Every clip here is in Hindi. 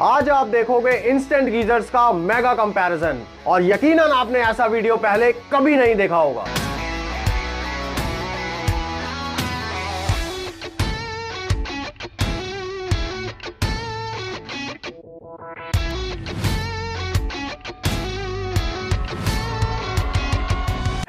आज आप देखोगे इंस्टेंट गीजर्स का मेगा कंपैरिजन और यकीनन आपने ऐसा वीडियो पहले कभी नहीं देखा होगा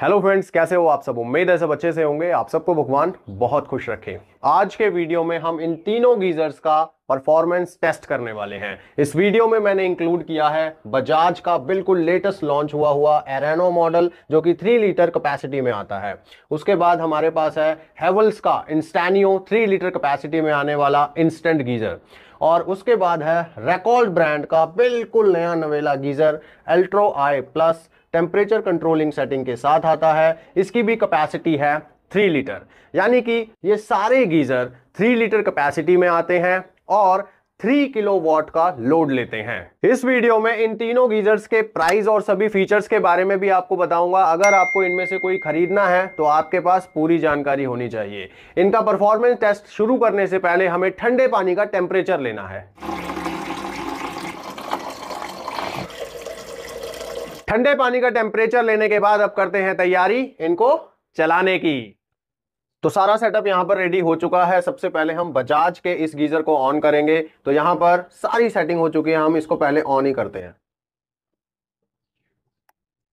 हेलो फ्रेंड्स कैसे हो आप सब उम्मीद है सब अच्छे से होंगे आप सबको भगवान बहुत खुश रखे आज के वीडियो में हम इन तीनों गीजर्स का परफॉर्मेंस टेस्ट करने वाले हैं इस वीडियो में मैंने इंक्लूड किया है बजाज का बिल्कुल लेटेस्ट लॉन्च हुआ हुआ एरेनो मॉडल जो कि थ्री लीटर कैपेसिटी में आता है उसके बाद हमारे पास है हेवल्स का इंस्टैनियो थ्री लीटर कैपेसिटी में आने वाला इंस्टेंट गीजर और उसके बाद है रेकॉर्ड ब्रांड का बिल्कुल नया नवेला गीजर अल्ट्रो I plus temperature controlling setting के साथ आता है इसकी भी कैपेसिटी है थ्री लीटर यानी कि ये सारे गीज़र थ्री लीटर कैपेसिटी में आते हैं और थ्री किलो वॉट का लोड लेते हैं इस वीडियो में इन तीनों गीजर्स के प्राइस और सभी फीचर्स के बारे में भी आपको बताऊंगा अगर आपको इनमें से कोई खरीदना है तो आपके पास पूरी जानकारी होनी चाहिए इनका परफॉर्मेंस टेस्ट शुरू करने से पहले हमें ठंडे पानी का टेम्परेचर लेना है ठंडे पानी का टेम्परेचर लेने के बाद अब करते हैं तैयारी इनको चलाने की तो सारा सेटअप यहां पर रेडी हो चुका है सबसे पहले हम बजाज के इस गीजर को ऑन करेंगे तो यहां पर सारी सेटिंग हो चुकी है हम इसको पहले ऑन ही करते हैं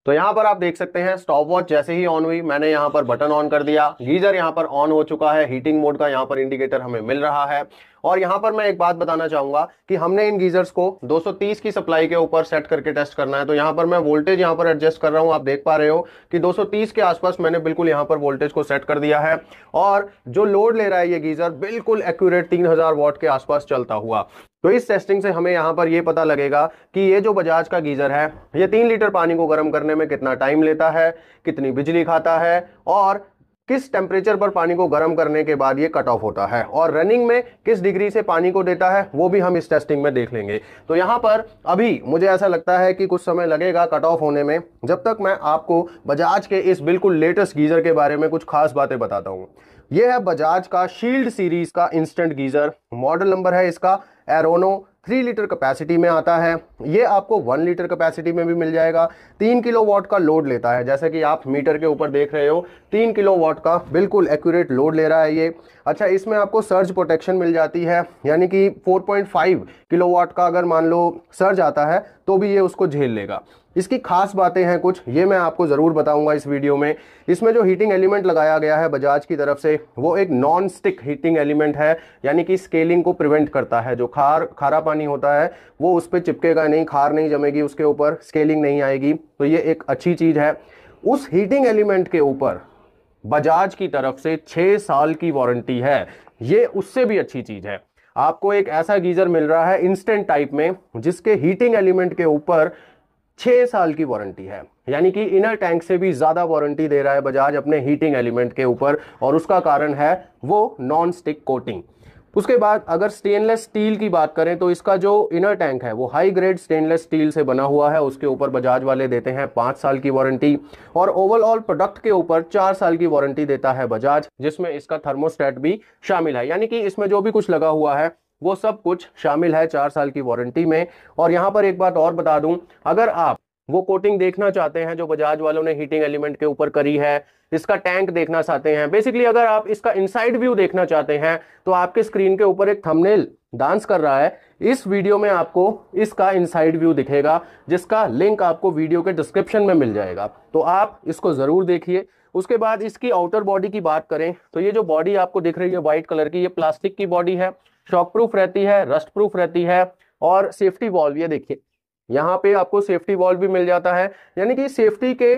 तो यहां पर आप देख सकते हैं स्टॉप वॉच जैसे ही ऑन हुई मैंने यहां पर बटन ऑन कर दिया गीजर यहां पर ऑन हो चुका है हीटिंग मोड का यहां पर इंडिकेटर हमें मिल रहा है और यहां पर मैं एक बात बताना चाहूंगा कि हमने इन गीजर्स को 230 की सप्लाई के ऊपर सेट करके टेस्ट करना है तो यहां पर मैं वोल्टेज यहां पर एडजस्ट कर रहा हूं आप देख पा रहे हो कि 230 के आसपास मैंने बिल्कुल यहां पर वोल्टेज को सेट कर दिया है और जो लोड ले रहा है ये गीजर बिल्कुल एक्यूरेट तीन वॉट के आसपास चलता हुआ तो इस टेस्टिंग से हमें यहां पर यह पता लगेगा कि ये जो बजाज का गीज़र है ये तीन लीटर पानी को गर्म करने में कितना टाइम लेता है कितनी बिजली खाता है और किस टेम्परेचर पर पानी को गर्म करने के बाद ये कट ऑफ होता है और रनिंग में किस डिग्री से पानी को देता है वो भी हम इस टेस्टिंग में देख लेंगे तो यहाँ पर अभी मुझे ऐसा लगता है कि कुछ समय लगेगा कट ऑफ होने में जब तक मैं आपको बजाज के इस बिल्कुल लेटेस्ट गीज़र के बारे में कुछ खास बातें बताता हूँ ये है बजाज का शील्ड सीरीज का इंस्टेंट गीज़र मॉडल नंबर है इसका एरोनो थ्री लीटर कैपेसिटी में आता है ये आपको वन लीटर कैपेसिटी में भी मिल जाएगा तीन किलो वाट का लोड लेता है जैसे कि आप मीटर के ऊपर देख रहे हो तीन किलो वाट का बिल्कुल एक्यूरेट लोड ले रहा है ये अच्छा इसमें आपको सर्ज प्रोटेक्शन मिल जाती है यानी कि 4.5 किलो वॉट का अगर मान लो सर्ज आता है तो भी ये उसको झेल लेगा इसकी खास बातें हैं कुछ ये मैं आपको ज़रूर बताऊंगा इस वीडियो में इसमें जो हीटिंग एलिमेंट लगाया गया है बजाज की तरफ से वो एक नॉन स्टिक हीटिंग एलिमेंट है यानी कि स्केलिंग को प्रिवेंट करता है जो खार खारा पानी होता है वो उस पर चिपकेगा है नहीं खार नहीं जमेगी उसके ऊपर स्केलिंग नहीं आएगी तो ये एक अच्छी चीज़ है उस हीटिंग एलिमेंट के ऊपर बजाज की तरफ से छह साल की वारंटी है ये उससे भी अच्छी चीज़ है आपको एक ऐसा गीज़र मिल रहा है इंस्टेंट टाइप में जिसके हीटिंग एलिमेंट के ऊपर छह साल की वारंटी है यानी कि इनर टैंक से भी ज़्यादा वारंटी दे रहा है बजाज अपने हीटिंग एलिमेंट के ऊपर और उसका कारण है वो नॉन स्टिक कोटिंग उसके बाद अगर स्टेनलेस स्टील की बात करें तो इसका जो इनर टैंक है वो हाई ग्रेड स्टेनलेस स्टील से बना हुआ है उसके ऊपर बजाज वाले देते हैं पांच साल की वारंटी और ओवरऑल प्रोडक्ट के ऊपर चार साल की वारंटी देता है बजाज जिसमें इसका थर्मोस्टेट भी शामिल है यानी कि इसमें जो भी कुछ लगा हुआ है वो सब कुछ शामिल है चार साल की वारंटी में और यहाँ पर एक बात और बता दूं अगर आप वो कोटिंग देखना चाहते हैं जो बजाज वालों ने हीटिंग एलिमेंट के ऊपर करी है इसका टैंक देखना चाहते हैं बेसिकली अगर आप इसका इनसाइड व्यू देखना चाहते हैं तो आपके स्क्रीन के ऊपर एक थंबनेल डांस कर रहा है इस वीडियो में आपको इसका इनसाइड व्यू दिखेगा जिसका लिंक आपको वीडियो के डिस्क्रिप्शन में मिल जाएगा तो आप इसको ज़रूर देखिए उसके बाद इसकी आउटर बॉडी की बात करें तो ये जो बॉडी आपको दिख रही है व्हाइट कलर की ये प्लास्टिक की बॉडी है शॉक प्रूफ रहती है रस्ट प्रूफ रहती है और सेफ्टी वॉल्व ये देखिए यहाँ पे आपको सेफ्टी वॉल्व भी मिल जाता है यानी कि सेफ्टी के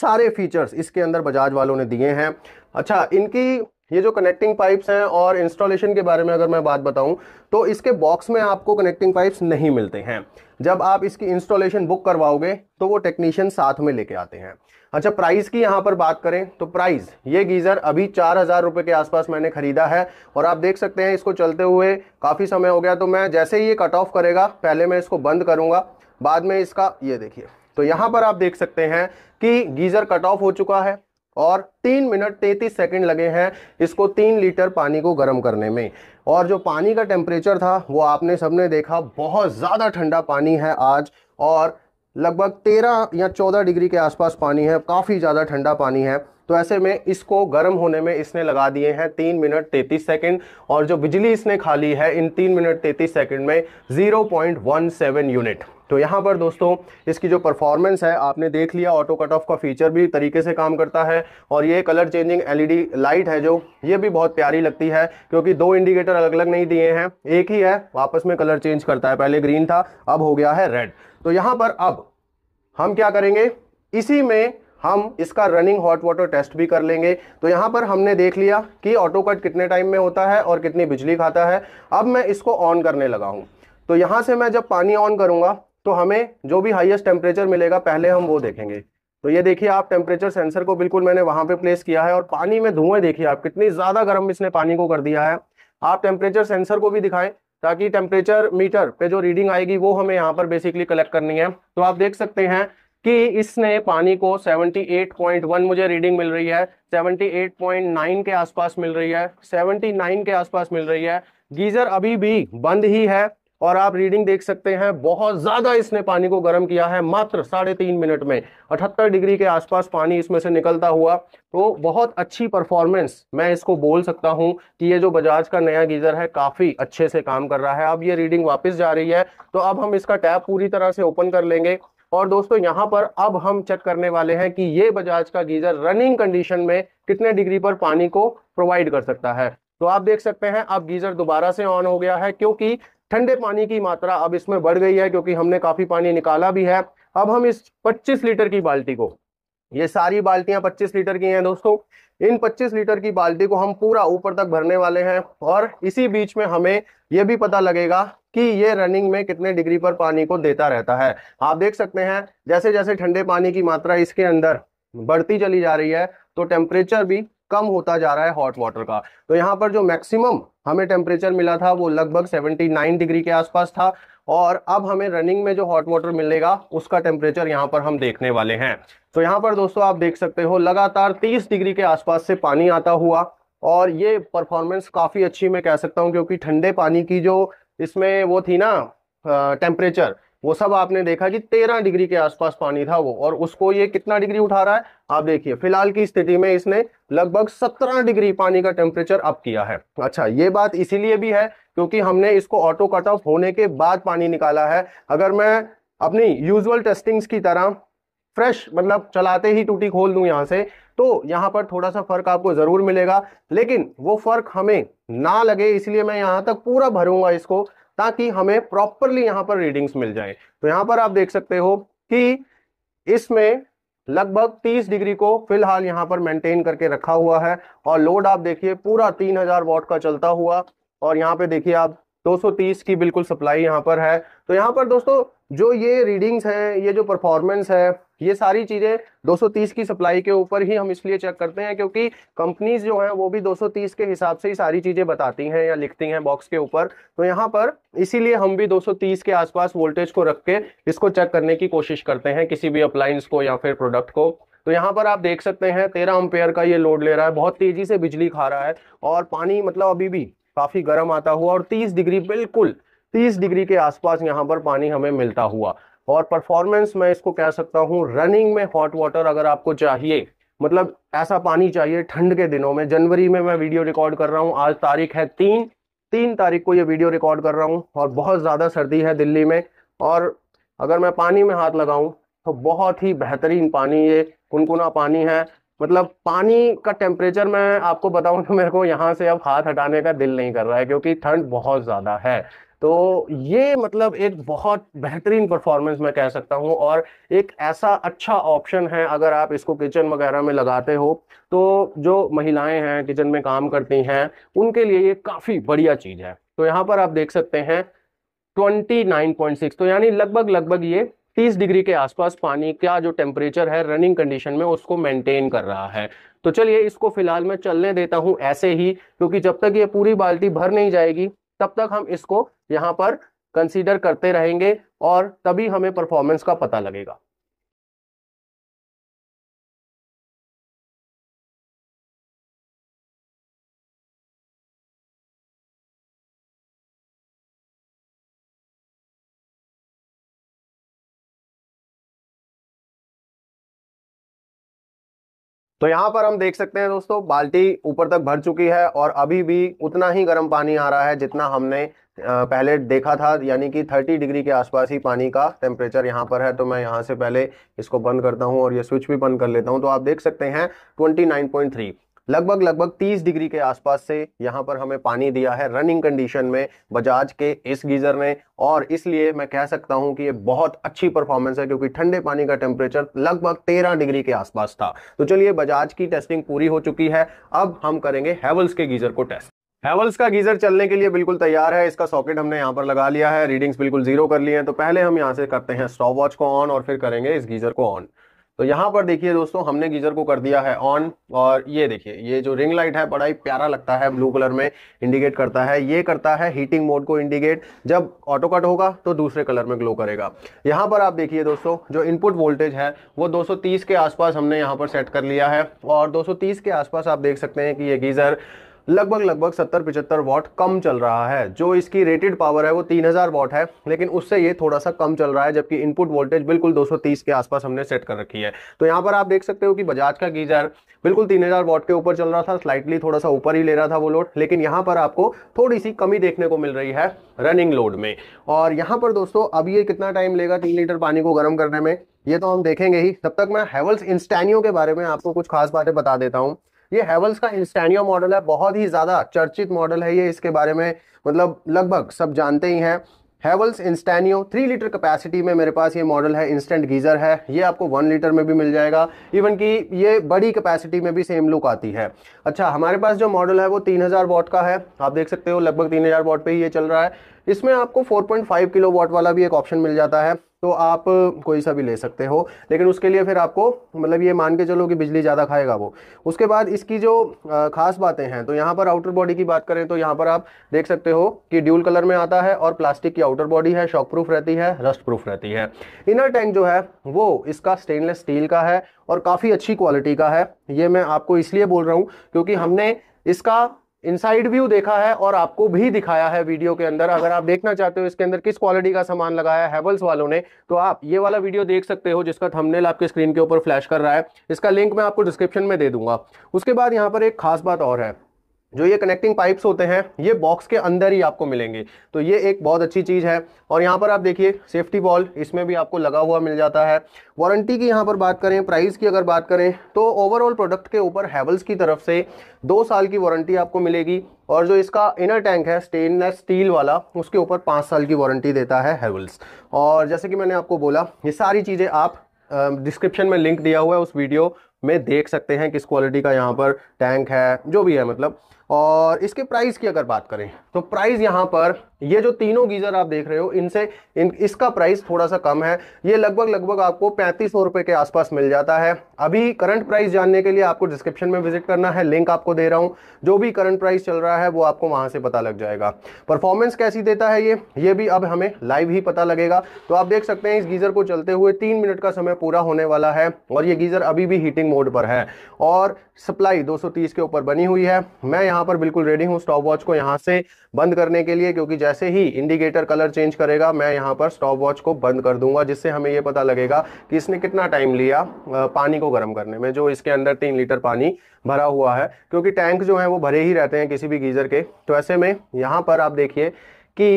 सारे फीचर्स इसके अंदर बजाज वालों ने दिए हैं अच्छा इनकी ये जो कनेक्टिंग पाइप्स हैं और इंस्टॉलेशन के बारे में अगर मैं बात बताऊं तो इसके बॉक्स में आपको कनेक्टिंग पाइप्स नहीं मिलते हैं जब आप इसकी इंस्टॉलेशन बुक करवाओगे तो वो टेक्नीशियन साथ में लेके आते हैं अच्छा प्राइस की यहाँ पर बात करें तो प्राइस ये गीज़र अभी चार हज़ार रुपये के आसपास मैंने ख़रीदा है और आप देख सकते हैं इसको चलते हुए काफ़ी समय हो गया तो मैं जैसे ही ये कट ऑफ करेगा पहले मैं इसको बंद करूँगा बाद में इसका ये देखिए तो यहाँ पर आप देख सकते हैं कि गीज़र कट ऑफ हो चुका है और तीन मिनट तैतीस सेकंड लगे हैं इसको तीन लीटर पानी को गर्म करने में और जो पानी का टेम्परेचर था वो आपने सबने देखा बहुत ज़्यादा ठंडा पानी है आज और लगभग तेरह या चौदह डिग्री के आसपास पानी है काफ़ी ज़्यादा ठंडा पानी है तो ऐसे में इसको गर्म होने में इसने लगा दिए हैं तीन मिनट तैतीस सेकेंड और जो बिजली इसने खा ली है इन तीन मिनट तैतीस सेकेंड में zero point one seven unit तो यहाँ पर दोस्तों इसकी जो परफॉर्मेंस है आपने देख लिया ऑटो कट ऑफ का फीचर भी तरीके से काम करता है और ये कलर चेंजिंग एलईडी लाइट है जो ये भी बहुत प्यारी लगती है क्योंकि दो इंडिकेटर अलग अलग नहीं दिए हैं एक ही है आपस में कलर चेंज करता है पहले ग्रीन था अब हो गया है रेड तो यहाँ पर अब हम क्या करेंगे इसी में हम इसका रनिंग हॉट वाटर टेस्ट भी कर लेंगे तो यहाँ पर हमने देख लिया कि ऑटो कट कितने टाइम में होता है और कितनी बिजली खाता है अब मैं इसको ऑन करने लगा हूँ तो यहाँ से मैं जब पानी ऑन करूँगा तो हमें जो भी हाइएस्ट टेम्परेचर मिलेगा पहले हम वो देखेंगे तो ये देखिए आप टेम्परेचर सेंसर को बिल्कुल मैंने वहाँ पर प्लेस किया है और पानी में धुएं देखिए आप कितनी ज़्यादा गर्म इसने पानी को कर दिया है आप टेम्परेचर सेंसर को भी दिखाएं ताकि टेम्परेचर मीटर पे जो रीडिंग आएगी वो हमें यहाँ पर बेसिकली कलेक्ट करनी है तो आप देख सकते हैं कि इसने पानी को 78.1 मुझे रीडिंग मिल रही है 78.9 के आसपास मिल रही है 79 के आसपास मिल रही है गीजर अभी भी बंद ही है और आप रीडिंग देख सकते हैं बहुत ज़्यादा इसने पानी को गर्म किया है मात्र साढ़े तीन मिनट में अठहत्तर डिग्री के आसपास पानी इसमें से निकलता हुआ तो बहुत अच्छी परफॉर्मेंस मैं इसको बोल सकता हूं कि ये जो बजाज का नया गीज़र है काफ़ी अच्छे से काम कर रहा है अब ये रीडिंग वापस जा रही है तो अब हम इसका टैप पूरी तरह से ओपन कर लेंगे और दोस्तों यहाँ पर अब हम चेक करने वाले हैं कि ये बजाज का गीजर रनिंग कंडीशन में कितने डिग्री पर पानी को प्रोवाइड कर सकता है तो आप देख सकते हैं अब गीजर दोबारा से ऑन हो गया है क्योंकि ठंडे पानी की मात्रा अब इसमें बढ़ गई है क्योंकि हमने काफी पानी निकाला भी है अब हम इस पच्चीस लीटर की बाल्टी को ये सारी बाल्टियां पच्चीस लीटर की हैं दोस्तों इन 25 लीटर की बाल्टी को हम पूरा ऊपर तक भरने वाले हैं और इसी बीच में हमें यह भी पता लगेगा कि ये रनिंग में कितने डिग्री पर पानी को देता रहता है आप देख सकते हैं जैसे जैसे ठंडे पानी की मात्रा इसके अंदर बढ़ती चली जा रही है तो टेम्परेचर भी कम होता जा रहा है हॉट वाटर का तो यहाँ पर जो मैक्सिमम हमें टेम्परेचर मिला था वो लगभग 79 डिग्री के आसपास था और अब हमें रनिंग में जो हॉट वाटर मिलेगा उसका टेम्परेचर यहाँ पर हम देखने वाले हैं तो यहाँ पर दोस्तों आप देख सकते हो लगातार 30 डिग्री के आसपास से पानी आता हुआ और ये परफॉर्मेंस काफ़ी अच्छी मैं कह सकता हूँ क्योंकि ठंडे पानी की जो इसमें वो थी ना टेम्परेचर वो सब आपने देखा कि तेरह डिग्री के आसपास पानी था वो और उसको ये कितना डिग्री उठा रहा है आप देखिए फिलहाल की स्थिति में इसने लगभग सत्रह डिग्री पानी का टेम्परेचर अप किया है अच्छा ये बात इसीलिए भी है क्योंकि हमने इसको ऑटो कट ऑफ होने के बाद पानी निकाला है अगर मैं अपनी यूजुअल टेस्टिंग्स की तरह फ्रेश मतलब चलाते ही टूटी खोल दूं यहाँ से तो यहाँ पर थोड़ा सा फर्क आपको जरूर मिलेगा लेकिन वो फर्क हमें ना लगे इसलिए मैं यहाँ तक पूरा भरूंगा इसको ताकि हमें प्रॉपरली यहाँ पर रीडिंग्स मिल जाए तो यहाँ पर आप देख सकते हो कि इसमें लगभग 30 डिग्री को फिलहाल यहाँ पर मेंटेन करके रखा हुआ है और लोड आप देखिए पूरा 3000 वॉट का चलता हुआ और यहाँ पे देखिए आप 230 की बिल्कुल सप्लाई यहाँ पर है तो यहाँ पर दोस्तों जो ये रीडिंग्स हैं ये जो परफॉर्मेंस है ये सारी चीज़ें 230 की सप्लाई के ऊपर ही हम इसलिए चेक करते हैं क्योंकि कंपनीज जो हैं वो भी 230 के हिसाब से ही सारी चीज़ें बताती हैं या लिखती हैं बॉक्स के ऊपर तो यहाँ पर इसीलिए हम भी 230 के आसपास वोल्टेज को रख के इसको चेक करने की कोशिश करते हैं किसी भी अप्लाइंस को या फिर प्रोडक्ट को तो यहाँ पर आप देख सकते हैं तेरह अम्पेयर का ये लोड ले रहा है बहुत तेज़ी से बिजली खा रहा है और पानी मतलब अभी भी काफ़ी गर्म आता हुआ और तीस डिग्री बिल्कुल 30 डिग्री के आसपास यहाँ पर पानी हमें मिलता हुआ और परफॉर्मेंस मैं इसको कह सकता हूँ रनिंग में हॉट वाटर अगर आपको चाहिए मतलब ऐसा पानी चाहिए ठंड के दिनों में जनवरी में मैं वीडियो रिकॉर्ड कर रहा हूँ आज तारीख है तीन तीन तारीख को ये वीडियो रिकॉर्ड कर रहा हूँ और बहुत ज़्यादा सर्दी है दिल्ली में और अगर मैं पानी में हाथ लगाऊँ तो बहुत ही बेहतरीन पानी ये कुनकुना पानी है मतलब पानी का टेम्परेचर मैं आपको बताऊं तो मेरे को यहाँ से अब हाथ हटाने का दिल नहीं कर रहा है क्योंकि ठंड बहुत ज़्यादा है तो ये मतलब एक बहुत बेहतरीन परफॉर्मेंस मैं कह सकता हूँ और एक ऐसा अच्छा ऑप्शन है अगर आप इसको किचन वगैरह में लगाते हो तो जो महिलाएं हैं किचन में काम करती हैं उनके लिए ये काफ़ी बढ़िया चीज़ है तो यहाँ पर आप देख सकते हैं 29.6 तो यानी लगभग लगभग ये 30 डिग्री के आसपास पानी का जो टेम्परेचर है रनिंग कंडीशन में उसको मेंटेन कर रहा है तो चलिए इसको फिलहाल मैं चलने देता हूँ ऐसे ही क्योंकि जब तक ये पूरी बाल्टी भर नहीं जाएगी तब तक हम इसको यहाँ पर कंसीडर करते रहेंगे और तभी हमें परफॉर्मेंस का पता लगेगा तो यहाँ पर हम देख सकते हैं दोस्तों बाल्टी ऊपर तक भर चुकी है और अभी भी उतना ही गर्म पानी आ रहा है जितना हमने पहले देखा था यानी कि 30 डिग्री के आसपास ही पानी का टेम्परेचर यहाँ पर है तो मैं यहाँ से पहले इसको बंद करता हूँ और ये स्विच भी बंद कर लेता हूँ तो आप देख सकते हैं 29.3 लगभग लगभग 30 डिग्री के आसपास से यहाँ पर हमें पानी दिया है रनिंग कंडीशन में बजाज के इस गीज़र ने और इसलिए मैं कह सकता हूँ कि ये बहुत अच्छी परफॉर्मेंस है क्योंकि ठंडे पानी का टेम्परेचर लगभग तेरह डिग्री के आसपास था तो चलिए बजाज की टेस्टिंग पूरी हो चुकी है अब हम करेंगे हैवल्स के गीज़र को टेस्ट हैवल्स का गीजर चलने के लिए बिल्कुल तैयार है इसका सॉकेट हमने यहाँ पर लगा लिया है रीडिंग्स बिल्कुल जीरो कर लिए हैं तो पहले हम यहाँ से करते हैं स्टॉप वॉच को ऑन और फिर करेंगे इस गीजर को ऑन तो यहाँ पर देखिए दोस्तों हमने गीजर को कर दिया है ऑन और ये देखिए ये जो रिंग लाइट है बड़ा ही प्यारा लगता है ब्लू कलर में इंडिकेट करता है ये करता है हीटिंग मोड को इंडिकेट जब ऑटो कट होगा तो दूसरे कलर में ग्लो करेगा यहाँ पर आप देखिए दोस्तों जो इनपुट वोल्टेज है वो 230 के आसपास हमने यहाँ पर सेट कर लिया है और दो के आसपास आप देख सकते हैं कि ये गीज़र लगभग लगभग सत्तर पिचहत्तर वॉट कम चल रहा है जो इसकी रेटेड पावर है वो तीन हज़ार वॉट है लेकिन उससे ये थोड़ा सा कम चल रहा है जबकि इनपुट वोल्टेज बिल्कुल 230 के आसपास हमने सेट कर रखी है तो यहाँ पर आप देख सकते हो कि बजाज का गीजर बिल्कुल तीन हज़ार वॉट के ऊपर चल रहा था स्लाइटली थोड़ा सा ऊपर ही ले रहा था वो लोड लेकिन यहाँ पर आपको थोड़ी सी कमी देखने को मिल रही है रनिंग लोड में और यहाँ पर दोस्तों अब ये कितना टाइम लेगा तीन लीटर पानी को गर्म करने में ये तो हम देखेंगे ही तब तक मैं हेवल्स इंस्टैनियो के बारे में आपको कुछ खास बातें बता देता हूँ ये हैवल्स का इंस्टैनियो मॉडल है बहुत ही ज़्यादा चर्चित मॉडल है ये इसके बारे में मतलब लगभग सब जानते ही हैं Havells Instanio three litre capacity में मेरे पास ये मॉडल है इंस्टेंट गीज़र है ये आपको वन लीटर में भी मिल जाएगा इवन कि ये बड़ी कैपेसिटी में भी सेम लुक आती है अच्छा हमारे पास जो मॉडल है वो तीन हज़ार वॉट का है आप देख सकते हो लगभग तीन हज़ार वॉट पर ही ये चल रहा है इसमें आपको 4.5 किलो वॉट वाला भी एक ऑप्शन मिल जाता है तो आप कोई सा भी ले सकते हो लेकिन उसके लिए फिर आपको मतलब ये मान के चलो कि बिजली ज़्यादा खाएगा वो उसके बाद इसकी जो खास बातें हैं तो यहाँ पर आउटर बॉडी की बात करें तो यहाँ पर आप देख सकते हो कि ड्यूल कलर में आता है और प्लास्टिक की आउटर बॉडी है शॉक प्रूफ रहती है रस्ट प्रूफ रहती है इनर टैंक जो है वो इसका स्टेनलेस स्टील का है और काफ़ी अच्छी क्वालिटी का है ये मैं आपको इसलिए बोल रहा हूँ क्योंकि हमने इसका इनसाइड व्यू देखा है और आपको भी दिखाया है वीडियो के अंदर अगर आप देखना चाहते हो इसके अंदर किस क्वालिटी का सामान लगाया है हैवल्स वालों ने तो आप ये वाला वीडियो देख सकते हो जिसका थंबनेल आपके स्क्रीन के ऊपर फ्लैश कर रहा है इसका लिंक मैं आपको डिस्क्रिप्शन में दे दूंगा उसके बाद यहाँ पर एक खास बात और है जो ये कनेक्टिंग पाइप्स होते हैं ये बॉक्स के अंदर ही आपको मिलेंगे तो ये एक बहुत अच्छी चीज़ है और यहाँ पर आप देखिए सेफ्टी बॉल इसमें भी आपको लगा हुआ मिल जाता है वारंटी की यहाँ पर बात करें प्राइस की अगर बात करें तो ओवरऑल प्रोडक्ट के ऊपर हैवल्स की तरफ से दो साल की वारंटी आपको मिलेगी और जो इसका इनर टैंक है स्टेनलेस स्टील वाला उसके ऊपर पाँच साल की वारंटी देता है हैवल्स और जैसे कि मैंने आपको बोला ये सारी चीज़ें आप डिस्क्रिप्शन में लिंक दिया हुआ है उस वीडियो में देख सकते हैं किस क्वालिटी का यहाँ पर टैंक है जो भी है मतलब और इसके प्राइस की अगर बात करें तो प्राइस यहाँ पर ये जो तीनों गीज़र आप देख रहे हो इनसे इन इसका प्राइस थोड़ा सा कम है ये लगभग लगभग आपको पैंतीस सौ रुपये के आसपास मिल जाता है अभी करंट प्राइस जानने के लिए आपको डिस्क्रिप्शन में विजिट करना है लिंक आपको दे रहा हूँ जो भी करंट प्राइस चल रहा है वो आपको वहाँ से पता लग जाएगा परफॉर्मेंस कैसी देता है ये ये भी अब हमें लाइव ही पता लगेगा तो आप देख सकते हैं इस गीज़र को चलते हुए तीन मिनट का समय पूरा होने वाला है और ये गीज़र अभी भी हीटिंग मोड पर है और सप्लाई दो के ऊपर बनी हुई है मैं यहाँ यहाँ पर बिल्कुल रेडी हूँ स्टॉप वॉच को यहाँ से बंद करने के लिए क्योंकि जैसे ही इंडिकेटर कलर चेंज करेगा मैं यहाँ पर स्टॉप वॉच को बंद कर दूंगा जिससे हमें यह पता लगेगा कि इसने कितना टाइम लिया पानी को गर्म करने में जो इसके अंदर तीन लीटर पानी भरा हुआ है क्योंकि टैंक जो है वो भरे ही रहते हैं किसी भी गीज़र के तो ऐसे में यहाँ पर आप देखिए कि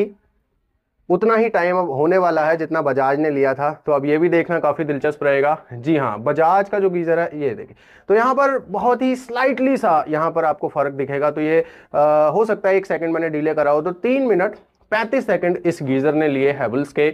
उतना ही टाइम अब होने वाला है जितना बजाज ने लिया था तो अब ये भी देखना काफ़ी दिलचस्प रहेगा जी हाँ बजाज का जो गीज़र है ये देखिए तो यहाँ पर बहुत ही स्लाइटली सा यहाँ पर आपको फ़र्क दिखेगा तो ये आ, हो सकता है एक सेकंड मैंने डिले करा हो तो तीन मिनट पैंतीस सेकंड इस गीज़र ने लिए हैबल्स के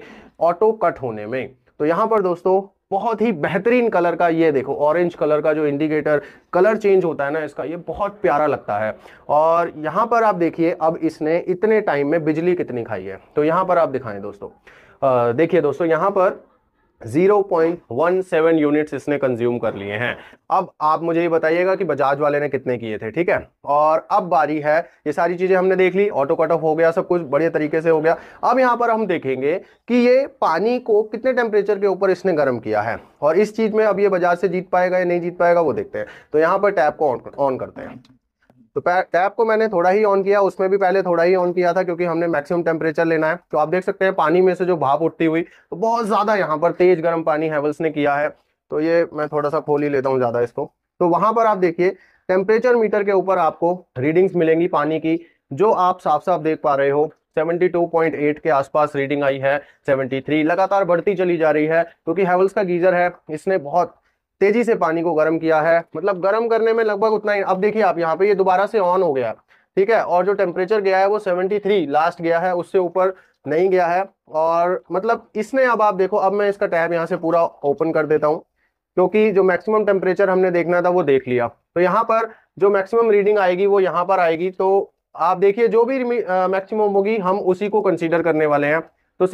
ऑटो कट होने में तो यहाँ पर दोस्तों बहुत ही बेहतरीन कलर का ये देखो ऑरेंज कलर का जो इंडिकेटर कलर चेंज होता है ना इसका ये बहुत प्यारा लगता है और यहाँ पर आप देखिए अब इसने इतने टाइम में बिजली कितनी खाई है तो यहाँ पर आप दिखाएं दोस्तों देखिए दोस्तों यहाँ पर 0.17 यूनिट्स इसने कंज्यूम कर लिए हैं अब आप मुझे ये बताइएगा कि बजाज वाले ने कितने किए थे ठीक है और अब बारी है ये सारी चीज़ें हमने देख ली ऑटो कट ऑफ हो गया सब कुछ बढ़िया तरीके से हो गया अब यहाँ पर हम देखेंगे कि ये पानी को कितने टेम्परेचर के ऊपर इसने गर्म किया है और इस चीज़ में अब ये बजाज से जीत पाएगा या नहीं जीत पाएगा वो देखते हैं तो यहाँ पर टैप को ऑन करते हैं तो टैप को मैंने थोड़ा ही ऑन किया उसमें भी पहले थोड़ा ही ऑन किया था क्योंकि हमने मैक्सिमम टेम्परेचर लेना है तो आप देख सकते हैं पानी में से जो भाप उठती हुई तो बहुत ज़्यादा यहाँ पर तेज गर्म पानी हैवल्स ने किया है तो ये मैं थोड़ा सा खोल ही लेता हूँ ज़्यादा इसको तो वहां पर आप देखिए टेम्परेचर मीटर के ऊपर आपको रीडिंग्स मिलेंगी पानी की जो आप साफ साफ देख पा रहे हो 72.8 के आसपास रीडिंग आई है 73 लगातार बढ़ती चली जा रही है क्योंकि तो हैवल्स का गीजर है इसने बहुत तेजी से पानी को गर्म किया है मतलब गर्म करने में लगभग उतना ही अब देखिए आप यहाँ पे ये दोबारा से ऑन हो गया ठीक है और जो टेम्परेचर गया है वो 73 लास्ट गया है उससे ऊपर नहीं गया है और मतलब इसने अब आप देखो अब मैं इसका टैब यहाँ से पूरा ओपन कर देता हूँ क्योंकि जो मैक्सिमम टेम्परेचर हमने देखना था वो देख लिया तो यहाँ पर जो मैक्सिमम रीडिंग आएगी वो यहाँ पर आएगी तो आप देखिए जो भी मैक्सिमम होगी हम उसी को कंसिडर करने वाले हैं तो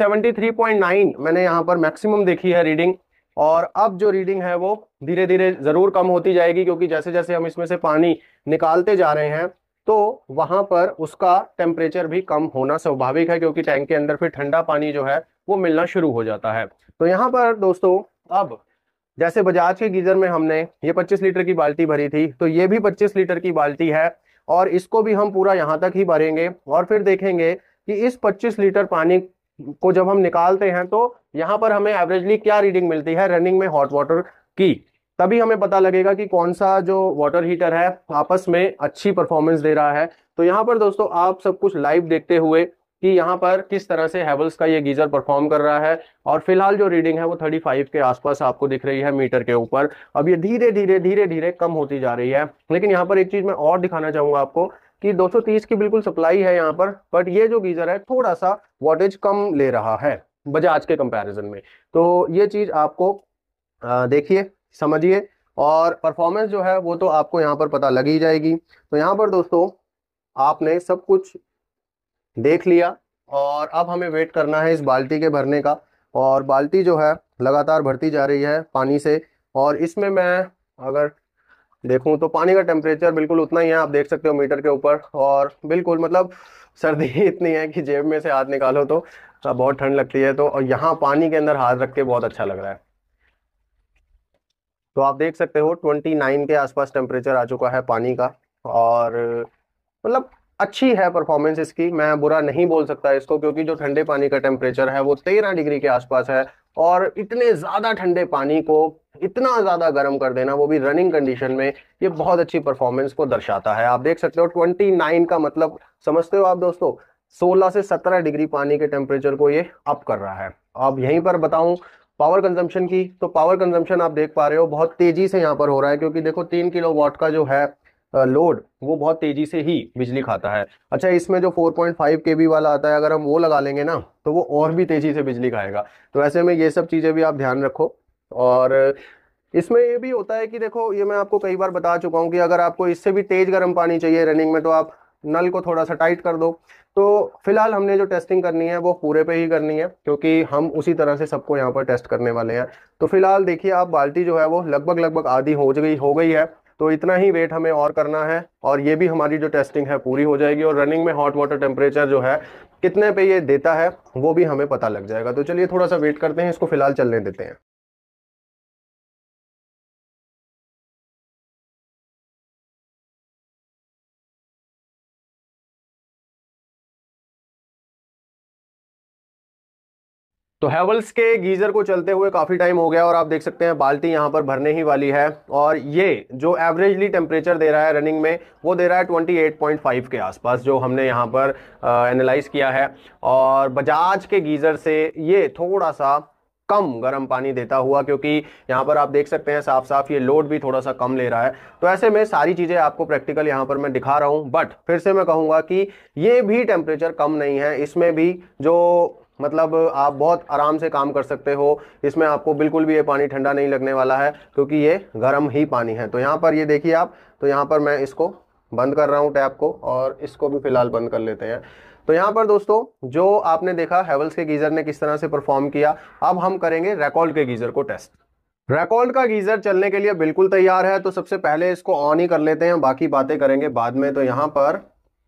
नाइन मैंने यहाँ पर मैक्सिमम देखी है रीडिंग और अब जो रीडिंग है वो धीरे धीरे ज़रूर कम होती जाएगी क्योंकि जैसे जैसे हम इसमें से पानी निकालते जा रहे हैं तो वहां पर उसका टेम्परेचर भी कम होना स्वाभाविक है क्योंकि टैंक के अंदर फिर ठंडा पानी जो है वो मिलना शुरू हो जाता है तो यहाँ पर दोस्तों अब जैसे बजाज के गीजर में हमने ये 25 लीटर की बाल्टी भरी थी तो ये भी 25 लीटर की बाल्टी है और इसको भी हम पूरा यहाँ तक ही भरेंगे और फिर देखेंगे कि इस 25 लीटर पानी को जब हम निकालते हैं तो यहाँ पर हमें एवरेजली क्या रीडिंग मिलती है रनिंग में हॉट वाटर की तभी हमें पता लगेगा कि कौन सा जो वाटर हीटर है आपस में अच्छी परफॉर्मेंस दे रहा है तो यहाँ पर दोस्तों आप सब कुछ लाइव देखते हुए कि यहाँ पर किस तरह से हैवल्स का ये गीजर परफॉर्म कर रहा है और फिलहाल जो रीडिंग है वो 35 के आसपास आपको दिख रही है मीटर के ऊपर अब ये धीरे धीरे धीरे धीरे कम होती जा रही है लेकिन यहाँ पर एक चीज मैं और दिखाना चाहूंगा आपको कि 230 की बिल्कुल सप्लाई है यहाँ पर बट ये जो गीजर है थोड़ा सा वोटेज कम ले रहा है बजाज के कंपैरिजन में तो ये चीज आपको देखिए समझिए और परफॉर्मेंस जो है वो तो आपको यहाँ पर पता लग ही जाएगी तो यहाँ पर दोस्तों आपने सब कुछ देख लिया और अब हमें वेट करना है इस बाल्टी के भरने का और बाल्टी जो है लगातार भरती जा रही है पानी से और इसमें मैं अगर देखूं तो पानी का टेम्परेचर बिल्कुल उतना ही है आप देख सकते हो मीटर के ऊपर और बिल्कुल मतलब सर्दी इतनी है कि जेब में से हाथ निकालो तो बहुत ठंड लगती है तो और यहाँ पानी के अंदर हाथ रख के बहुत अच्छा लग रहा है तो आप देख सकते हो 29 के आसपास टेम्परेचर आ चुका है पानी का और मतलब अच्छी है परफॉर्मेंस इसकी मैं बुरा नहीं बोल सकता इसको क्योंकि जो ठंडे पानी का टेम्परेचर है वो तेरह डिग्री के आसपास है और इतने ज़्यादा ठंडे पानी को इतना ज़्यादा गर्म कर देना वो भी रनिंग कंडीशन में ये बहुत अच्छी परफॉर्मेंस को दर्शाता है आप देख सकते हो ट्वेंटी नाइन का मतलब समझते हो आप दोस्तों सोलह से सत्रह डिग्री पानी के टेम्परेचर को ये अप कर रहा है अब यहीं पर बताऊं पावर कंजम्पशन की तो पावर कंजम्पशन आप देख पा रहे हो बहुत तेजी से यहाँ पर हो रहा है क्योंकि देखो तीन किलो वॉट का जो है लोड वो बहुत तेजी से ही बिजली खाता है अच्छा इसमें जो 4.5 पॉइंट वाला आता है अगर हम वो लगा लेंगे ना तो वो और भी तेजी से बिजली खाएगा तो ऐसे में ये सब चीज़ें भी आप ध्यान रखो और इसमें ये भी होता है कि देखो ये मैं आपको कई बार बता चुका हूँ कि अगर आपको इससे भी तेज़ गर्म पानी चाहिए रनिंग में तो आप नल को थोड़ा सा टाइट कर दो तो फिलहाल हमने जो टेस्टिंग करनी है वो पूरे पे ही करनी है क्योंकि हम उसी तरह से सबको यहाँ पर टेस्ट करने वाले हैं तो फिलहाल देखिए आप बाल्टी जो है वो लगभग लगभग आधी हो गई हो गई है तो इतना ही वेट हमें और करना है और ये भी हमारी जो टेस्टिंग है पूरी हो जाएगी और रनिंग में हॉट वाटर टेम्परेचर जो है कितने पे ये देता है वो भी हमें पता लग जाएगा तो चलिए थोड़ा सा वेट करते हैं इसको फिलहाल चलने देते हैं तो हैवल्स के गीज़र को चलते हुए काफ़ी टाइम हो गया और आप देख सकते हैं बाल्टी यहाँ पर भरने ही वाली है और ये जो एवरेजली टेम्परेचर दे रहा है रनिंग में वो दे रहा है 28.5 के आसपास जो हमने यहाँ पर एनालाइज किया है और बजाज के गीज़र से ये थोड़ा सा कम गर्म पानी देता हुआ क्योंकि यहाँ पर आप देख सकते हैं साफ साफ ये लोड भी थोड़ा सा कम ले रहा है तो ऐसे में सारी चीज़ें आपको प्रैक्टिकल यहाँ पर मैं दिखा रहा हूँ बट फिर से मैं कहूँगा कि ये भी टेम्परेचर कम नहीं है इसमें भी जो मतलब आप बहुत आराम से काम कर सकते हो इसमें आपको बिल्कुल भी ये पानी ठंडा नहीं लगने वाला है क्योंकि ये गर्म ही पानी है तो यहाँ पर ये देखिए आप तो यहाँ पर मैं इसको बंद कर रहा हूँ टैप को और इसको भी फ़िलहाल बंद कर लेते हैं तो यहाँ पर दोस्तों जो आपने देखा हेवल्स के गीज़र ने किस तरह से परफॉर्म किया अब हम करेंगे रेकॉर्ड के गीज़र को टेस्ट रेकॉर्ड का गीज़र चलने के लिए बिल्कुल तैयार है तो सबसे पहले इसको ऑन ही कर लेते हैं बाकी बातें करेंगे बाद में तो यहाँ पर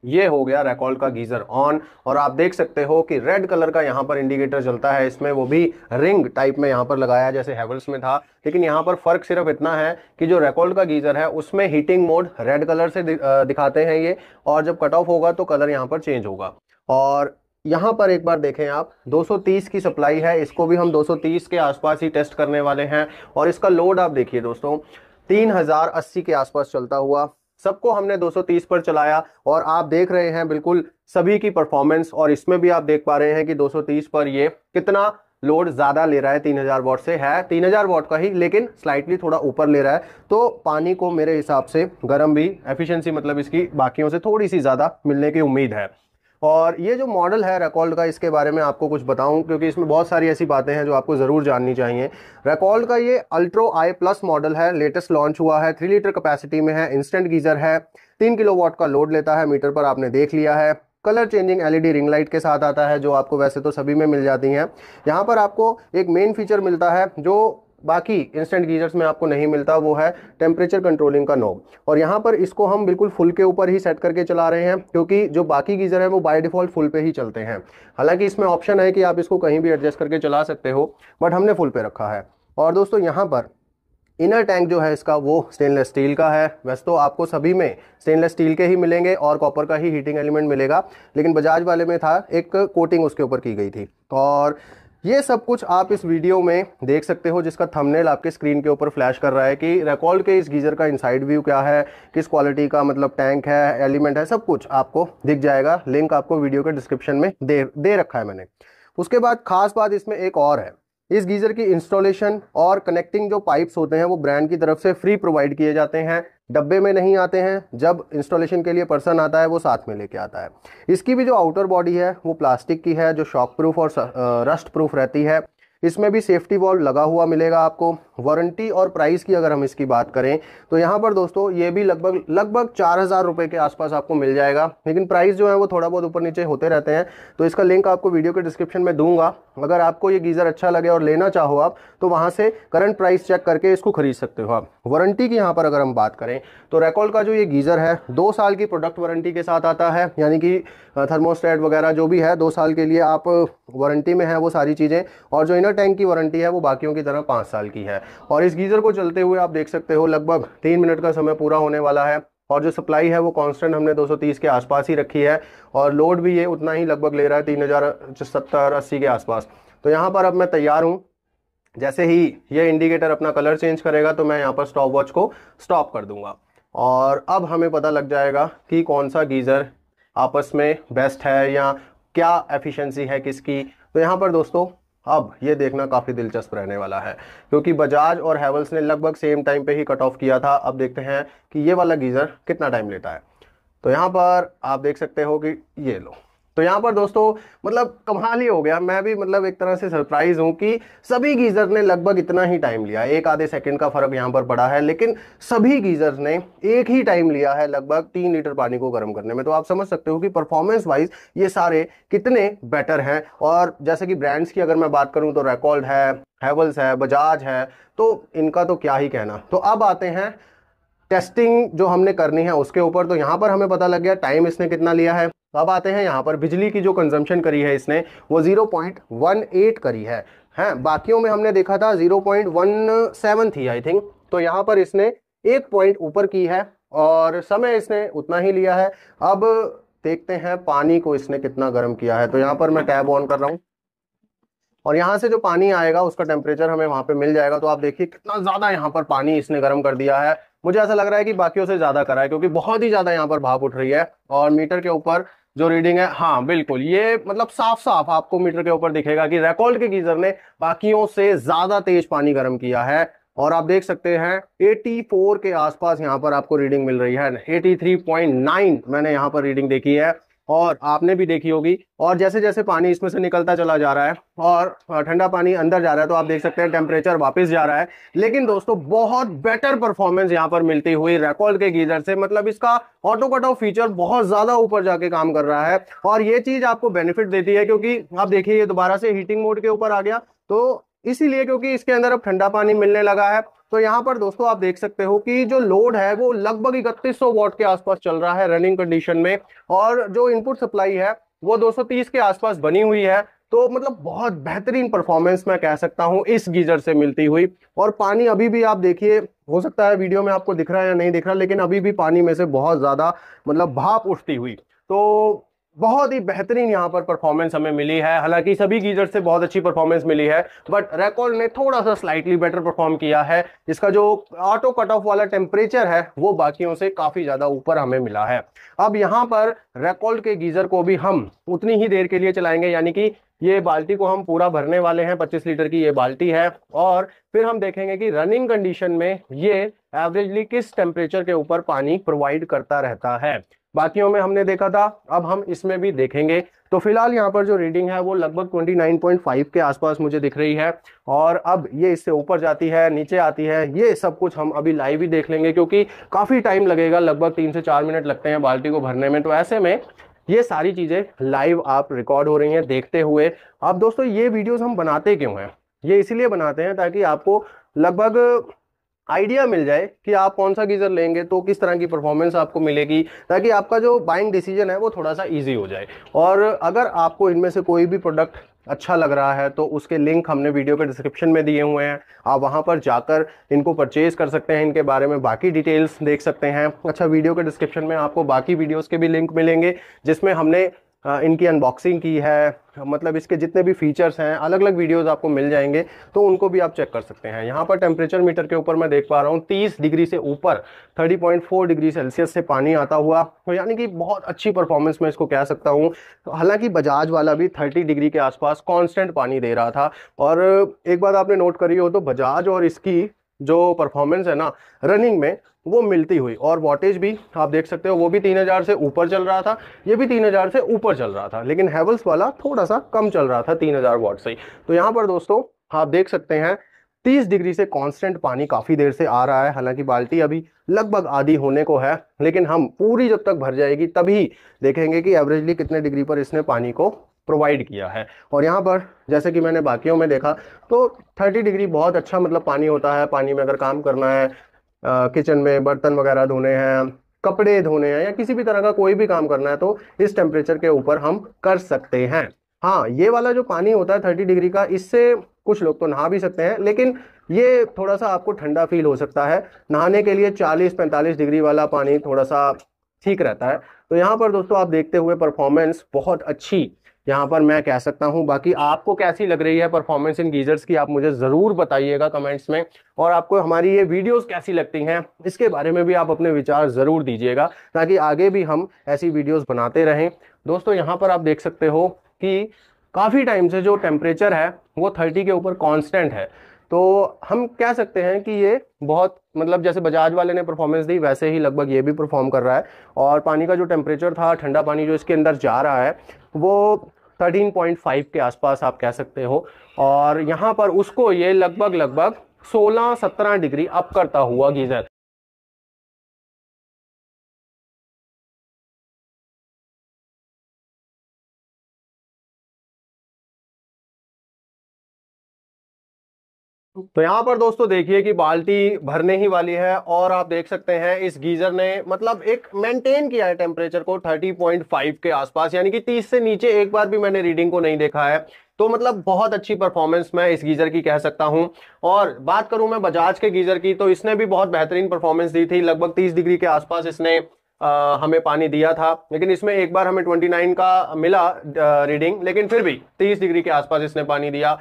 ये हो गया रिकॉल का गीजर ऑन और आप देख सकते हो कि रेड कलर का यहाँ पर इंडिकेटर चलता है इसमें वो भी रिंग टाइप में यहाँ पर लगाया जैसे हेवल्स में था लेकिन यहाँ पर फर्क सिर्फ इतना है कि जो रिकॉल का गीजर है उसमें हीटिंग मोड रेड कलर से दिखाते हैं ये और जब कट ऑफ होगा तो कलर यहाँ पर चेंज होगा और यहाँ पर एक बार देखें आप 230 की सप्लाई है इसको भी हम 230 के आसपास ही टेस्ट करने वाले हैं और इसका लोड आप देखिए दोस्तों 3080 के आसपास चलता हुआ सबको हमने 230 पर चलाया और आप देख रहे हैं बिल्कुल सभी की परफॉर्मेंस और इसमें भी आप देख पा रहे हैं कि 230 पर ये कितना लोड ज़्यादा ले रहा है 3000 वॉट से है 3000 वॉट का ही लेकिन स्लाइटली थोड़ा ऊपर ले रहा है तो पानी को मेरे हिसाब से गर्म भी एफिशिएंसी मतलब इसकी बाकियों से थोड़ी सी ज़्यादा मिलने की उम्मीद है और ये जो मॉडल है रेकॉल्ड का इसके बारे में आपको कुछ बताऊं क्योंकि इसमें बहुत सारी ऐसी बातें हैं जो आपको ज़रूर जाननी चाहिए रेकॉल्ड का ये अल्ट्रो आई प्लस मॉडल है लेटेस्ट लॉन्च हुआ है थ्री लीटर कैपेसिटी में है इंस्टेंट गीज़र है तीन किलो वॉट का लोड लेता है मीटर पर आपने देख लिया है colour changing LED ring light के साथ आता है जो आपको वैसे तो सभी में मिल जाती हैं यहाँ पर आपको एक मेन फीचर मिलता है जो बाकी इंस्टेंट गीजर्स में आपको नहीं मिलता वो है टेम्परेचर कंट्रोलिंग का नोब और यहाँ पर इसको हम बिल्कुल फुल के ऊपर ही सेट करके चला रहे हैं क्योंकि जो बाकी गीजर है वो बाय डिफॉल्ट फुल पे ही चलते हैं हालांकि इसमें ऑप्शन है कि आप इसको कहीं भी एडजस्ट करके चला सकते हो बट हमने फुल पे रखा है और दोस्तों यहाँ पर इनर टैंक जो है इसका वो स्टेनलेस स्टील का है वैसे तो आपको सभी में स्टेनलेस स्टील के ही मिलेंगे और कॉपर का ही हीटिंग एलिमेंट मिलेगा लेकिन बजाज वाले में था एक कोटिंग उसके ऊपर की गई थी और ये सब कुछ आप इस वीडियो में देख सकते हो जिसका थंबनेल आपके स्क्रीन के ऊपर फ्लैश कर रहा है कि रिकॉर्ड के इस गीज़र का इनसाइड व्यू क्या है किस क्वालिटी का मतलब टैंक है एलिमेंट है सब कुछ आपको दिख जाएगा लिंक आपको वीडियो के डिस्क्रिप्शन में दे दे रखा है मैंने उसके बाद खास बात इसमें एक और है इस गीज़र की इंस्टॉलेशन और कनेक्टिंग जो पाइप्स होते हैं वो ब्रांड की तरफ से फ्री प्रोवाइड किए जाते हैं डब्बे में नहीं आते हैं जब इंस्टॉलेशन के लिए पर्सन आता है वो साथ में लेके आता है इसकी भी जो आउटर बॉडी है वो प्लास्टिक की है जो शॉक प्रूफ और रस्ट प्रूफ रहती है इसमें भी सेफ्टी वॉल्व लगा हुआ मिलेगा आपको वारंटी और प्राइस की अगर हम इसकी बात करें तो यहाँ पर दोस्तों ये भी लगभग लगभग चार हज़ार रुपये के आसपास आपको मिल जाएगा लेकिन प्राइस जो है वो थोड़ा बहुत ऊपर नीचे होते रहते हैं तो इसका लिंक आपको वीडियो के डिस्क्रिप्शन में दूंगा अगर आपको ये गीज़र अच्छा लगे और लेना चाहो आप तो वहाँ से करंट प्राइस चेक करके इसको खरीद सकते हो आप वारंटी की यहाँ पर अगर हम बात करें तो रेकॉल का जो ये गीज़र है दो साल की प्रोडक्ट वारंटी के साथ आता है यानी कि थर्मोस्टेट वगैरह जो भी है दो साल के लिए आप वारंटी में हैं वो सारी चीज़ें और जो इनर टैंक की वारंटी है वो बाकियों की तरह पाँच साल की है और इस गीज़र को चलते हुए आप देख सकते हो लगभग तीन मिनट का समय पूरा होने वाला है और जो सप्लाई है वो कांस्टेंट हमने 230 के आसपास ही रखी है और लोड भी ये उतना ही लगभग ले रहा है तीन हज़ार सत्तर अस्सी के आसपास तो यहाँ पर अब मैं तैयार हूँ जैसे ही ये इंडिकेटर अपना कलर चेंज करेगा तो मैं यहाँ पर स्टॉप वॉच को स्टॉप कर दूंगा और अब हमें पता लग जाएगा कि कौन सा गीज़र आपस में बेस्ट है या क्या एफिशेंसी है किसकी तो यहाँ पर दोस्तों अब ये देखना काफ़ी दिलचस्प रहने वाला है क्योंकि बजाज और हैवल्स ने लगभग सेम टाइम पे ही कट ऑफ किया था अब देखते हैं कि ये वाला गीज़र कितना टाइम लेता है तो यहाँ पर आप देख सकते हो कि ये लो तो यहाँ पर दोस्तों मतलब कमाल ही हो गया मैं भी मतलब एक तरह से सरप्राइज हूँ कि सभी गीज़र ने लगभग इतना ही टाइम लिया एक आधे सेकंड का फ़र्क यहाँ पर पड़ा है लेकिन सभी गीज़र्स ने एक ही टाइम लिया है लगभग तीन लीटर पानी को गर्म करने में तो आप समझ सकते हो कि परफॉर्मेंस वाइज ये सारे कितने बेटर हैं और जैसे कि ब्रांड्स की अगर मैं बात करूँ तो रेकॉल्ड है हैवल्स है बजाज है तो इनका तो क्या ही कहना तो अब आते हैं टेस्टिंग जो हमने करनी है उसके ऊपर तो यहाँ पर हमें पता लग गया टाइम इसने कितना लिया है तो अब आते हैं यहाँ पर बिजली की जो कंजम्पशन करी है इसने वो 0.18 करी है हैं बाकियों में हमने देखा था 0.17 थी आई थिंक तो यहाँ पर इसने एक पॉइंट ऊपर की है और समय इसने उतना ही लिया है अब देखते हैं पानी को इसने कितना गर्म किया है तो यहाँ पर मैं टैब ऑन कर रहा हूँ और यहाँ से जो पानी आएगा उसका टेम्परेचर हमें वहाँ पे मिल जाएगा तो आप देखिए कितना ज़्यादा यहाँ पर पानी इसने गर्म कर दिया है मुझे ऐसा लग रहा है कि बाकियों से ज़्यादा करा है क्योंकि बहुत ही ज़्यादा यहाँ पर भाप उठ रही है और मीटर के ऊपर जो रीडिंग है हाँ बिल्कुल ये मतलब साफ साफ आपको मीटर के ऊपर दिखेगा कि रेकॉर्ड के गीजर ने बाकियों से ज्यादा तेज पानी गर्म किया है और आप देख सकते हैं 84 के आसपास यहाँ पर आपको रीडिंग मिल रही है 83.9 मैंने यहाँ पर रीडिंग देखी है और आपने भी देखी होगी और जैसे जैसे पानी इसमें से निकलता चला जा रहा है और ठंडा पानी अंदर जा रहा है तो आप देख सकते हैं टेम्परेचर वापस जा रहा है लेकिन दोस्तों बहुत बेटर परफॉर्मेंस यहां पर मिलती हुई रेकॉर्ड के गीजर से मतलब इसका ऑटो कट ऑफ फीचर बहुत ज़्यादा ऊपर जाके काम कर रहा है और ये चीज़ आपको बेनिफिट देती है क्योंकि आप देखिए ये दोबारा से हीटिंग मोड के ऊपर आ गया तो इसीलिए क्योंकि इसके अंदर अब ठंडा पानी मिलने लगा है तो यहाँ पर दोस्तों आप देख सकते हो कि जो लोड है वो लगभग इकतीस सौ वॉट के आसपास चल रहा है रनिंग कंडीशन में और जो इनपुट सप्लाई है वो 230 के आसपास बनी हुई है तो मतलब बहुत बेहतरीन परफॉर्मेंस मैं कह सकता हूँ इस गीजर से मिलती हुई और पानी अभी भी आप देखिए हो सकता है वीडियो में आपको दिख रहा है या नहीं दिख रहा लेकिन अभी भी पानी में से बहुत ज़्यादा मतलब भाप उठती हुई तो बहुत ही बेहतरीन यहाँ पर परफॉर्मेंस हमें मिली है हालांकि सभी गीजर से बहुत अच्छी परफॉर्मेंस मिली है बट रेकॉर्ड ने थोड़ा सा स्लाइटली बेटर परफॉर्म किया है इसका जो ऑटो कट ऑफ वाला टेम्परेचर है वो बाकियों से काफ़ी ज़्यादा ऊपर हमें मिला है अब यहाँ पर रेकॉर्ड के गीज़र को भी हम उतनी ही देर के लिए चलाएंगे यानी कि ये बाल्टी को हम पूरा भरने वाले हैं पच्चीस लीटर की ये बाल्टी है और फिर हम देखेंगे कि रनिंग कंडीशन में ये एवरेजली किस टेम्परेचर के ऊपर पानी प्रोवाइड करता रहता है बाकियों में हमने देखा था अब हम इसमें भी देखेंगे तो फिलहाल यहाँ पर जो रीडिंग है वो लगभग 29.5 के आसपास मुझे दिख रही है और अब ये इससे ऊपर जाती है नीचे आती है ये सब कुछ हम अभी लाइव ही देख लेंगे क्योंकि काफ़ी टाइम लगेगा लगभग तीन से चार मिनट लगते हैं बाल्टी को भरने में तो ऐसे में ये सारी चीज़ें लाइव आप रिकॉर्ड हो रही हैं देखते हुए अब दोस्तों ये वीडियोज़ हम बनाते क्यों हैं ये इसीलिए बनाते हैं ताकि आपको लगभग आइडिया मिल जाए कि आप कौन सा गीज़र लेंगे तो किस तरह की परफॉर्मेंस आपको मिलेगी ताकि आपका जो बाइंग डिसीजन है वो थोड़ा सा इजी हो जाए और अगर आपको इनमें से कोई भी प्रोडक्ट अच्छा लग रहा है तो उसके लिंक हमने वीडियो के डिस्क्रिप्शन में दिए हुए हैं आप वहाँ पर जाकर इनको परचेज़ कर सकते हैं इनके बारे में बाकी डिटेल्स देख सकते हैं अच्छा वीडियो के डिस्क्रिप्शन में आपको बाकी वीडियोज़ के भी लिंक मिलेंगे जिसमें हमने इनकी अनबॉक्सिंग की है मतलब इसके जितने भी फीचर्स हैं अलग अलग वीडियोस आपको मिल जाएंगे तो उनको भी आप चेक कर सकते हैं यहाँ पर टेम्परेचर मीटर के ऊपर मैं देख पा रहा हूँ 30 डिग्री से ऊपर 30.4 डिग्री सेल्सियस से पानी आता हुआ तो यानी कि बहुत अच्छी परफॉर्मेंस मैं इसको कह सकता हूँ तो हालांकि बजाज वाला भी थर्टी डिग्री के आसपास कॉन्स्टेंट पानी दे रहा था और एक बात आपने नोट करी हो तो बजाज और इसकी जो परफॉर्मेंस है ना रनिंग में वो मिलती हुई और वॉटेज भी आप देख सकते हो वो भी 3000 से ऊपर चल रहा था ये भी 3000 से ऊपर चल रहा था लेकिन हैवल्स वाला थोड़ा सा कम चल रहा था 3000 वॉट से ही तो यहाँ पर दोस्तों आप देख सकते हैं 30 डिग्री से कांस्टेंट पानी काफ़ी देर से आ रहा है हालांकि बाल्टी अभी लगभग आधी होने को है लेकिन हम पूरी जब तक भर जाएगी तभी देखेंगे कि एवरेजली कितने डिग्री पर इसने पानी को प्रोवाइड किया है और यहाँ पर जैसे कि मैंने बाकियों में देखा तो 30 डिग्री बहुत अच्छा मतलब पानी होता है पानी में अगर काम करना है किचन में बर्तन वगैरह धोने हैं कपड़े धोने हैं या किसी भी तरह का कोई भी काम करना है तो इस टेम्परेचर के ऊपर हम कर सकते हैं हाँ ये वाला जो पानी होता है थर्टी डिग्री का इससे कुछ लोग तो नहा भी सकते हैं लेकिन ये थोड़ा सा आपको ठंडा फील हो सकता है नहाने के लिए 40-45 डिग्री वाला पानी थोड़ा सा ठीक रहता है तो यहाँ पर दोस्तों आप देखते हुए परफॉर्मेंस बहुत अच्छी यहाँ पर मैं कह सकता हूँ बाकी आपको कैसी लग रही है परफॉर्मेंस इन गीजर्स की आप मुझे ज़रूर बताइएगा कमेंट्स में और आपको हमारी ये वीडियोस कैसी लगती हैं इसके बारे में भी आप अपने विचार ज़रूर दीजिएगा ताकि आगे भी हम ऐसी वीडियोस बनाते रहें दोस्तों यहाँ पर आप देख सकते हो कि काफ़ी टाइम से जो टेम्परेचर है वो थर्टी के ऊपर कॉन्स्टेंट है तो हम कह सकते हैं कि ये बहुत मतलब जैसे बजाज वाले ने परफॉर्मेंस दी वैसे ही लगभग ये भी परफॉर्म कर रहा है और पानी का जो टेम्परेचर था ठंडा पानी जो इसके अंदर जा रहा है वो 13.5 के आसपास आप कह सकते हो और यहाँ पर उसको ये लगभग लगभग 16-17 डिग्री अप करता हुआ गीज़र तो यहाँ पर दोस्तों देखिए कि बाल्टी भरने ही वाली है और आप देख सकते हैं इस गीजर ने मतलब एक मेंटेन किया है टेम्परेचर को 30.5 के आसपास यानी कि 30 से नीचे एक बार भी मैंने रीडिंग को नहीं देखा है तो मतलब बहुत अच्छी परफॉर्मेंस मैं इस गीज़र की कह सकता हूं और बात करूं मैं बजाज के गीज़र की तो इसने भी बहुत बेहतरीन परफॉर्मेंस दी थी लगभग तीस डिग्री के आसपास इसने आ, हमें पानी दिया था लेकिन इसमें एक बार हमें 29 का मिला रीडिंग लेकिन फिर भी 30 डिग्री के आसपास इसने पानी दिया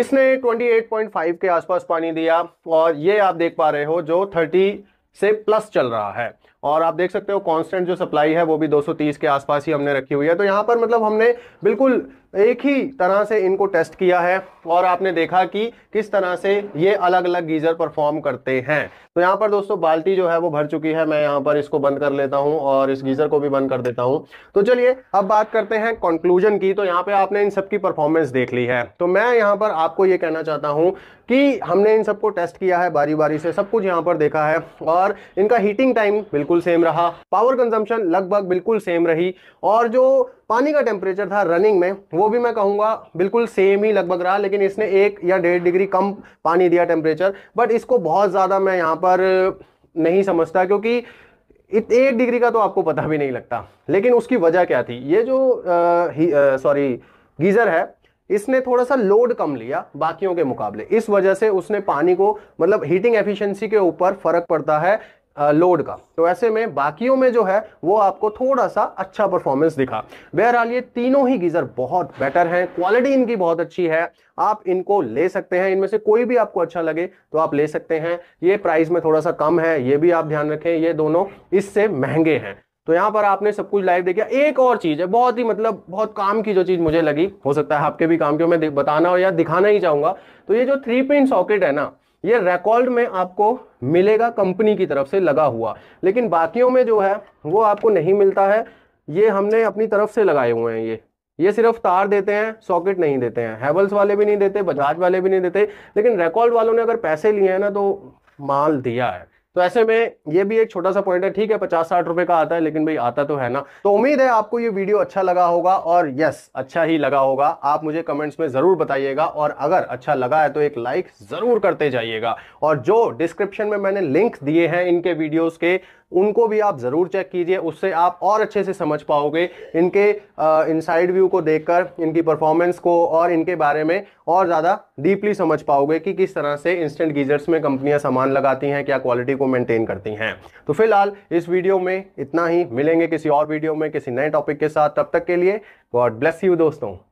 इसने 28.5 के आसपास पानी दिया और ये आप देख पा रहे हो जो 30 से प्लस चल रहा है और आप देख सकते हो कांस्टेंट जो सप्लाई है वो भी 230 के आसपास ही हमने रखी हुई है तो यहाँ पर मतलब हमने बिल्कुल एक ही तरह से इनको टेस्ट किया है और आपने देखा कि किस तरह से ये अलग अलग गीजर परफॉर्म करते हैं तो यहाँ पर दोस्तों बाल्टी जो है वो भर चुकी है मैं यहाँ पर इसको बंद कर लेता हूँ और इस गीजर को भी बंद कर देता हूँ तो चलिए अब बात करते हैं कंक्लूजन की तो यहाँ पे आपने इन सब की परफॉर्मेंस देख ली है तो मैं यहाँ पर आपको ये कहना चाहता हूँ कि हमने इन सबको टेस्ट किया है बारी बारी से सब कुछ यहाँ पर देखा है और इनका हीटिंग टाइम बिल्कुल सेम रहा पावर कंजम्पशन लगभग बिल्कुल सेम रही और जो पानी का टेम्परेचर था रनिंग में वो वो भी मैं कहूँगा बिल्कुल सेम ही लगभग रहा लेकिन इसने एक या डेढ़ डिग्री कम पानी दिया टेम्परेचर बट इसको बहुत ज़्यादा मैं यहाँ पर नहीं समझता क्योंकि इत एक डिग्री का तो आपको पता भी नहीं लगता लेकिन उसकी वजह क्या थी ये जो सॉरी गीज़र है इसने थोड़ा सा लोड कम लिया बाकियों के मुकाबले इस वजह से उसने पानी को मतलब हीटिंग एफिशिएंसी के ऊपर फर्क पड़ता है लोड का तो ऐसे में बाकियों में जो है वो आपको थोड़ा सा अच्छा परफॉर्मेंस दिखा बहरहाल ये तीनों ही गीज़र बहुत बेटर हैं क्वालिटी इनकी बहुत अच्छी है आप इनको ले सकते हैं इनमें से कोई भी आपको अच्छा लगे तो आप ले सकते हैं ये प्राइस में थोड़ा सा कम है ये भी आप ध्यान रखें ये दोनों इससे महंगे हैं तो यहाँ पर आपने सब कुछ लाइव देखा एक और चीज़ है बहुत ही मतलब बहुत काम की जो चीज़ मुझे लगी हो सकता है आपके भी काम की मैं बताना हो या दिखाना ही चाहूँगा तो ये जो थ्री पिन सॉकेट है ना ये रिकॉर्ड में आपको मिलेगा कंपनी की तरफ से लगा हुआ लेकिन बाकियों में जो है वो आपको नहीं मिलता है ये हमने अपनी तरफ से लगाए हुए हैं ये ये सिर्फ तार देते हैं सॉकेट नहीं देते हैं हैवल्स वाले भी नहीं देते बजाज वाले भी नहीं देते लेकिन रिकॉर्ड वालों ने अगर पैसे लिए हैं ना तो माल दिया है तो ऐसे में ये भी एक छोटा सा पॉइंट है ठीक है पचास साठ रुपए का आता है लेकिन भाई आता तो है ना तो उम्मीद है आपको ये वीडियो अच्छा लगा होगा और यस अच्छा ही लगा होगा आप मुझे कमेंट्स में जरूर बताइएगा और अगर अच्छा लगा है तो एक लाइक जरूर करते जाइएगा और जो डिस्क्रिप्शन में मैंने लिंक दिए हैं इनके वीडियोज के उनको भी आप ज़रूर चेक कीजिए उससे आप और अच्छे से समझ पाओगे इनके इनसाइड व्यू को देखकर इनकी परफॉर्मेंस को और इनके बारे में और ज़्यादा डीपली समझ पाओगे कि किस तरह से इंस्टेंट गीजर्स में कंपनियां सामान लगाती हैं क्या क्वालिटी को मेंटेन करती हैं तो फिलहाल इस वीडियो में इतना ही मिलेंगे किसी और वीडियो में किसी नए टॉपिक के साथ तब तक के लिए गॉड ब्लेस यू दोस्तों